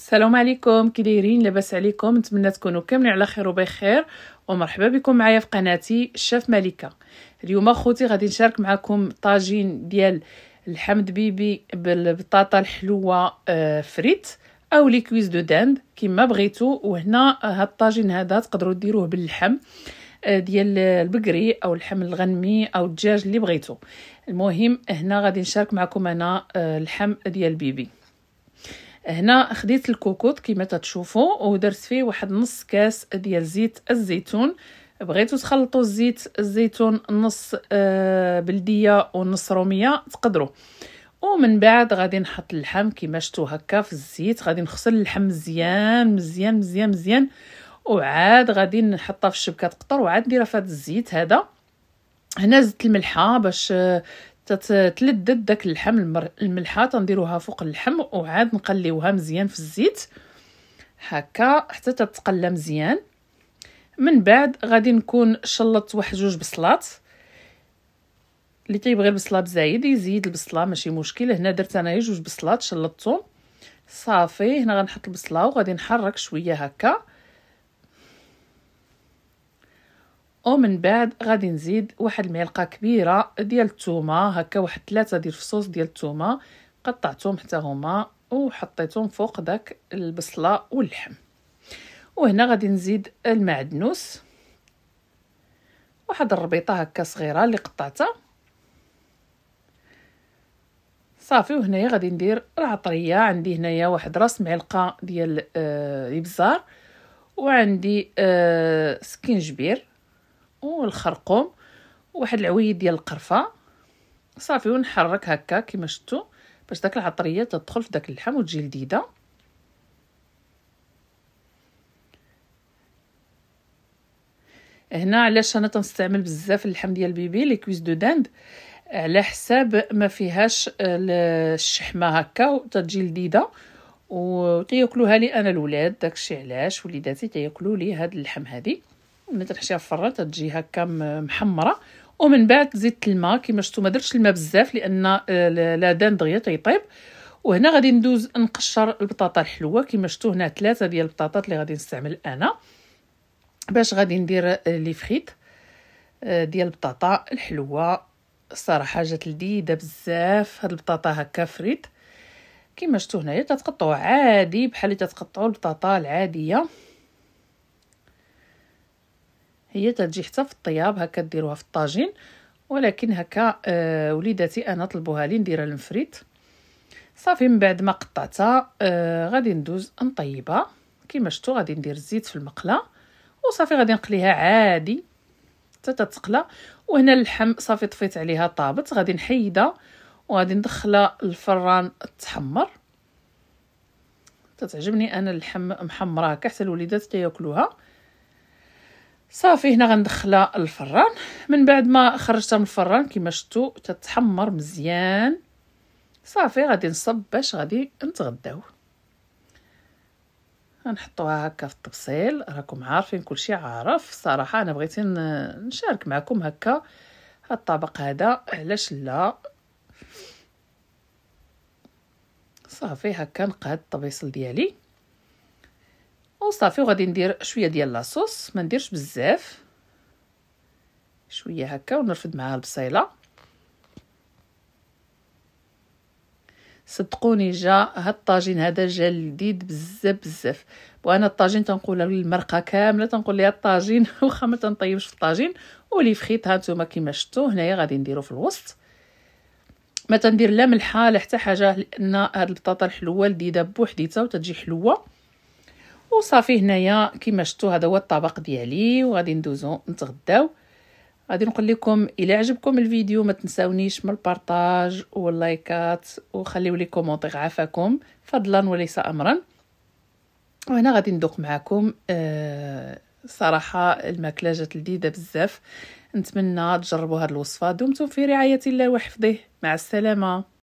السلام عليكم كي دايرين لاباس عليكم نتمنى تكونوا كاملين على خير وبخير ومرحبا بكم معايا في قناتي الشاف ملكه اليوم خوتي غادي نشارك معكم طاجين ديال الحمد بيبي بالبطاطا الحلوه آه، فريت او لي كويز دو داند كيما بغيتو وهنا هاد الطاجين هذا تقدروا ديروه باللحم آه، ديال البقري او اللحم الغنمي او الدجاج اللي بغيتو المهم هنا غادي نشارك معكم انا آه، اللحم ديال بيبي هنا خديت الكوكوط كما تتشوفوا ودرت فيه واحد نص كاس ديال زيت الزيتون بغيتو تخلطوا الزيت الزيتون نص آه، بلديه ونص روميه تقدروا ومن بعد غادي نحط اللحم كما شفتوا هكا في الزيت غادي نغسل اللحم مزيان مزيان مزيان مزيان وعاد غادي نحطها في الشبكه تقطر وعاد نديرها في الزيت هذا هنا زدت الملحه باش تتلدد داك اللحم المر... الملحه تنديروها فوق اللحم وعاد نقليوها مزيان في الزيت هكا حتى تتقلى مزيان من بعد غادي نكون شلطت واحد جوج بصلات اللي كيبغي البصله بزايد يزيد البصله ماشي مشكل هنا درت انايا جوج بصلات شلطتهم صافي هنا غنحط البصله وغادي نحرك شويه هكا ومن بعد غادي نزيد واحد المعلقه كبيره ديال الثومه هكا واحد ثلاثه ديال الفصوص ديال الثومه قطعتهم حتى هما وحطيتهم فوق داك البصله واللحم وهنا غادي نزيد المعدنوس واحد الربيطه هكا صغيره اللي قطعتها صافي وهنايا غادي ندير العطريه عندي هنايا واحد راس معلقه ديال الابزار آه، وعندي آه، سكينجبير والخرقوم واحد العويد ديال القرفه صافي ونحرك هكا كما شفتوا باش داك العطريه تدخل في داك اللحم وتجي لذيذه هنا علاش انا تنستعمل بزاف اللحم ديال بيبي لي كويس دو داند على حساب ما فيهاش آه، الشحمه هكا وتجي لذيذه وتياكلوها لي انا الولاد داكشي علاش وليداتي تياكلوا لي هاد اللحم هذه مثل في فرات تجي هكا محمرة ومن بعد زدت الماء كيما شفتوا ما درتش الماء بزاف لان آه، دان دغيا تيطيب وهنا غادي ندوز نقشر البطاطا الحلوه كيما شفتوا هنا ثلاثه ديال البطاطات اللي غادي نستعمل انا باش غادي ندير آه، لي فريت آه، ديال البطاطا الحلوه الصراحه جات لذيذه بزاف هاد البطاطا هكا فريت كيما شفتوا هنايا تتقطعو عادي بحال اللي تتقطعو البطاطا العاديه هي تجي حتى في الطياب هكا ديروها في الطاجين ولكن هكا آه وليداتي انا طلبوها لي نديرها المفريت صافي من بعد ما قطعتها آه غادي ندوز نطيبها كما شفتوا غادي ندير الزيت في المقله وصافي غادي نقليها عادي حتى تتقلى وهنا اللحم صافي طفيت عليها طابت غادي نحيدها وغادي ندخلها الفران تحمر تتعجبني انا اللحم محمره هكا حتى الوليدات تياكلوها صافي هنا غندخلها الفران من بعد ما خرجتها من الفران كما شفتوا تتحمر مزيان صافي غادي نصب باش غادي نتغداو غنحطوها هكا في الطبسيل راكم عارفين كلشي عارف صراحه انا بغيت نشارك معكم هكا الطبق هذا علاش لا صافي هكا نقاد الطبيصل ديالي وصافي وغادي ندير شويه ديال لاصوص ما نديرش بزاف شويه هكا ونرفد معها البصيله صدقوني جا هاد الطاجين هذا جا لذيذ بزاف بزاف وانا الطاجين تنقولها للمرقه كامله تنقول ليها الطاجين واخا ما تنطيبش في الطاجين ولي فخيط ها نتوما كيما شفتو هنايا غادي نديرو في الوسط ما تندير لا ملحه لا حتى حاجه لان هاد البطاطا الحلوه لذيذه بوحديتها وتجي حلوه وصافي هنايا كيما شفتوا هذا هو الطبق ديالي وغادي ندوزو نتغداو غادي نقول لكم الى عجبكم الفيديو ما تنساونيش من البارطاج واللايكات وخليو لي كومونتير عافاكم فضلا وليس امرا وهنا غادي ندوق معكم آه صراحه الماكله جات لذيذه بزاف نتمنى تجربوا هذه الوصفه دمتم في رعايه الله وحفظه مع السلامه